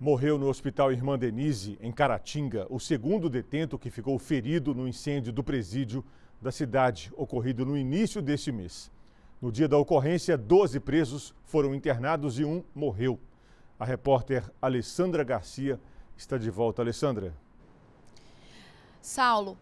Morreu no Hospital Irmã Denise, em Caratinga, o segundo detento que ficou ferido no incêndio do presídio da cidade, ocorrido no início deste mês. No dia da ocorrência, 12 presos foram internados e um morreu. A repórter Alessandra Garcia está de volta. Alessandra. Saulo,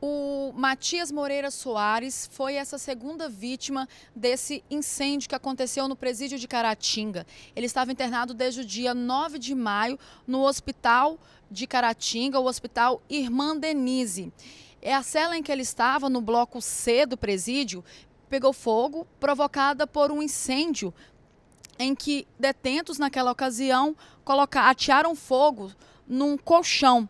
o Matias Moreira Soares foi essa segunda vítima desse incêndio que aconteceu no presídio de Caratinga. Ele estava internado desde o dia 9 de maio no hospital de Caratinga, o hospital Irmã Denise. É a cela em que ele estava, no bloco C do presídio, pegou fogo, provocada por um incêndio em que detentos naquela ocasião atiaram atearam fogo num colchão.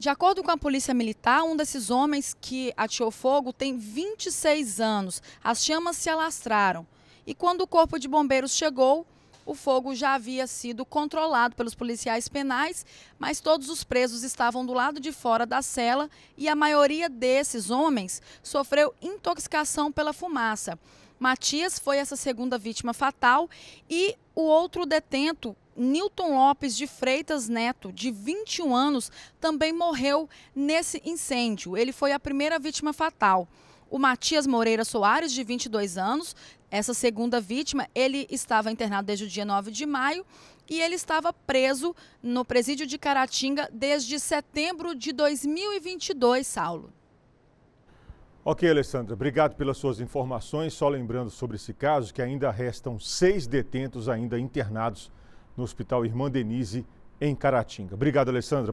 De acordo com a polícia militar, um desses homens que atiou fogo tem 26 anos. As chamas se alastraram. E quando o corpo de bombeiros chegou, o fogo já havia sido controlado pelos policiais penais, mas todos os presos estavam do lado de fora da cela e a maioria desses homens sofreu intoxicação pela fumaça. Matias foi essa segunda vítima fatal e o outro detento, Newton Lopes de Freitas Neto, de 21 anos, também morreu nesse incêndio. Ele foi a primeira vítima fatal. O Matias Moreira Soares, de 22 anos, essa segunda vítima, ele estava internado desde o dia 9 de maio e ele estava preso no presídio de Caratinga desde setembro de 2022, Saulo. Ok, Alessandra, obrigado pelas suas informações. Só lembrando sobre esse caso que ainda restam seis detentos ainda internados no Hospital Irmã Denise, em Caratinga. Obrigado, Alessandra.